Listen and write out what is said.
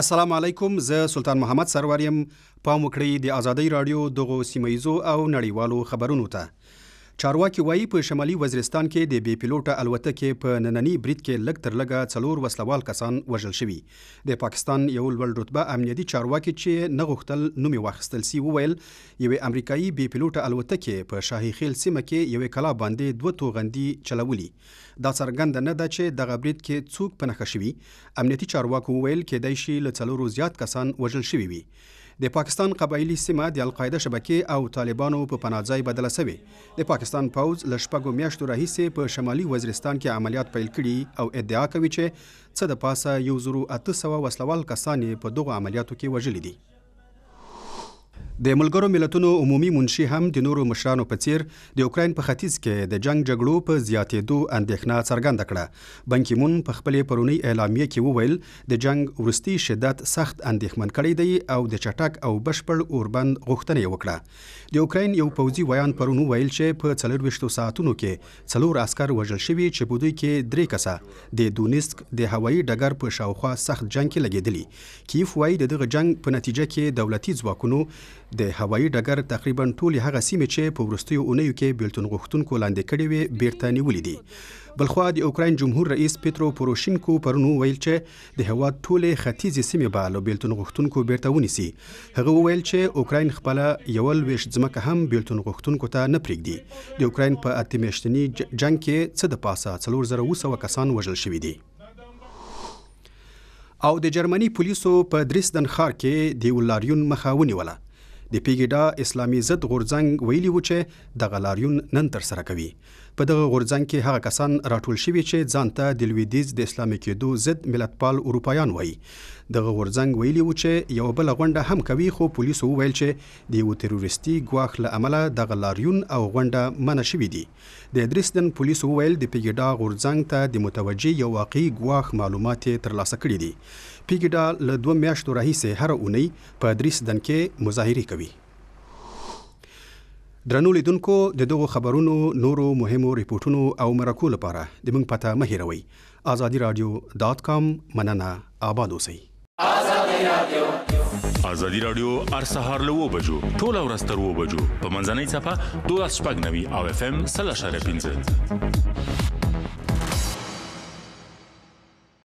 السلام علیکم زه سلطان محمد سروریم پام وکړئ د ازادي رادیو دغه سیمایزو او نړیوالو خبرونو ته چارواکي وایي په شمالي وزیرستان کې د بي پيلوټه الوتکې په نننی برید کې لګ تر لګه څلور وسلوال کسان وژل شوي د پاکستان یو لوړ رتبه امنیتي چارواکي چې نغښتل نومي واخستل سی وویل یو امریکایي بي پيلوټه الوتکې په شاهي خیل سیمه کې یو کلا باندې دوه توغندي چلولي دا څرګند نه ده چې د غبرید کې څوک پنه خښوي امنیتي چارواکو ویل کې د شي لڅلورو زیات کسان وژل شوي وي د پاکستان قبایلی سیمه د القاعده شبکې او طالبانو په پناځای بدله شوې د پاکستان پوز لشپګو میاشتو راهیسې په شمالي وزیرستان کې عملیات پیل کړي او ادعا کوي چې څه د پاسه یو زرو اته سوه وسلوال کسانې په دغه عملیاتو کې وژلي دي د ملګرو ملتونو عمومي منشي هم د نورو مشرانو په څیر د اوکرين په ختیځ کې د جنگ جګړو په زیاتېدو اندېښنه څرګنده کړه بانکی مون په خپلې پرونی اعلامیه کې وویل د جنگ ورستي شدت سخت اندېښمن کړی دی او د چټک او بشپړ اوربند غوښتنه وکړه د اوکرين یو پوځي ویان پرونو ویل چې په 24 ساعتونو کې څلور عسكر وژل شوي چې په دوی کې درې کسه د دونیسک د هوایي ډګر په شاوخوا سخت جنگ کې لګیدلی کیف وایي دغه جنگ په نتیجه کې دولتي ځواکونو د هوایی ډګر تقریبا ټول هغه سیمې چې په ورستیو اونیو کې بیلتون غوښتونکو لاندې کړي وي بیرته نیولې دي بلخوا د اوکرين جمهور رئیس پېترو پوروشینکو پرونو ویل چې د هواد ټولې ختیځې سیمې به له بیلتون غوښتونکو بیرته ونیسي هغه ویل چې اوکرين خپل یول ویش ځمکه هم بیلتون غوښتونکو ته نه پرېږدي د اوکرين په اتمیشتنی جنگ کې څه د پاسه 3200 کسان وژل شوي دي او د جرمني پولیسو په دریسدن ښار کې د ولاریون مخاوني ولا د پیګیډا اسلامي ضد غورځنګ ویلي و چې د غلاریون نن تر سره کوي په دغه غورځنګ کې هغه کسان راټول شوي چې ځان ته د لویدیز د اسلامي کېدو ضد ملتپال اروپایان وایي دغه غورځنګ ویلي و چې یو بل غونډه هم کوي خو پولیسو ویل چې د یو تروریستي ګواښ له امله د غلاریون او غونډه منع شوې دي د درستن پولیسو ویل د پیګیډا غورځنګ ته د متوجي یو واقعي ګواښ معلومات ترلاسه کړي دي پیګیډا له دوه میاشتو راهیسې هر اونۍ په درستن کې مظاهره کوي درنو لیدونکو د دغو خبرونو نورو مهمو ریپورتونو او مرکو لپاره د موږ پته مه هیروئ ازادي رادیو ډاٹ کام مننه آباد اوسئ ازادي رادیو ازادي رادیو هر سهار له و بجو ټول ورځ تر و بجو په منځنۍ صفه 12 شپږ نوي او اف ام 3.15